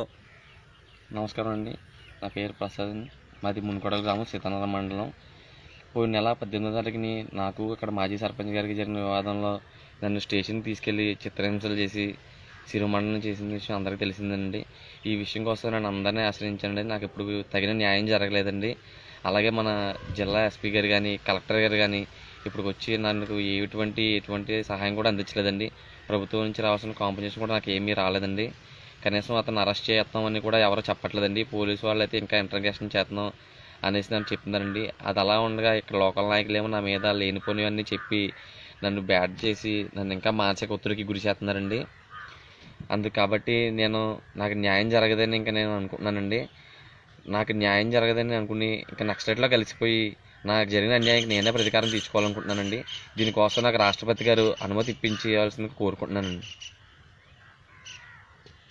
చెప్పు నమస్కారం అండి నా పేరు ప్రసాద్ అండి మాది మున్కొడల గ్రామం సీతానగర మండలం పోయిన నెల పద్దెనిమిదో తారీఖుని నాకు అక్కడ మాజీ సర్పంచ్ గారికి జరిగిన వివాదంలో నన్ను స్టేషన్కి తీసుకెళ్ళి చిత్రహింసలు చేసి శిరోమండలం చేసిన విషయం అందరికీ తెలిసిందండి ఈ విషయం కోసం నేను అందరినీ ఆశ్రయించండి నాకు ఇప్పుడు తగిన న్యాయం జరగలేదండి అలాగే మన జిల్లా ఎస్పీ గారు కానీ కలెక్టర్ గారు కానీ ఇప్పటికి వచ్చి నాకు ఎటువంటి ఎటువంటి సహాయం కూడా అందించలేదండి ప్రభుత్వం నుంచి రావాల్సిన కాంపెన్సేషన్ కూడా నాకు ఏమీ రాలేదండి కనీసం అతను అరెస్ట్ చేస్తామని కూడా ఎవరో చెప్పట్లేదండి పోలీసు వాళ్ళు అయితే ఇంకా ఇంటర్గేషన్ చేస్తున్నాం అనేసి నన్ను చెప్తున్నారండి అది అలా ఉండగా ఇక్కడ లోకల్ నాయకులేమో నా మీద లేనిపోనివన్నీ చెప్పి నన్ను బ్యాట్ చేసి నన్ను ఇంకా మానసిక ఒత్తిడికి గురి చేస్తున్నారండి అందుకు కాబట్టి నేను నాకు న్యాయం జరగదని ఇంకా నేను అనుకుంటున్నానండి నాకు న్యాయం జరగదని అనుకుని ఇంకా డేట్లో కలిసిపోయి నాకు జరిగిన అన్యాయానికి నేనే ప్రతీకారం తీసుకోవాలనుకుంటున్నానండి దీనికోసం నాకు రాష్ట్రపతి గారు అనుమతి ఇప్పించేయాల్సింది కోరుకుంటున్నానండి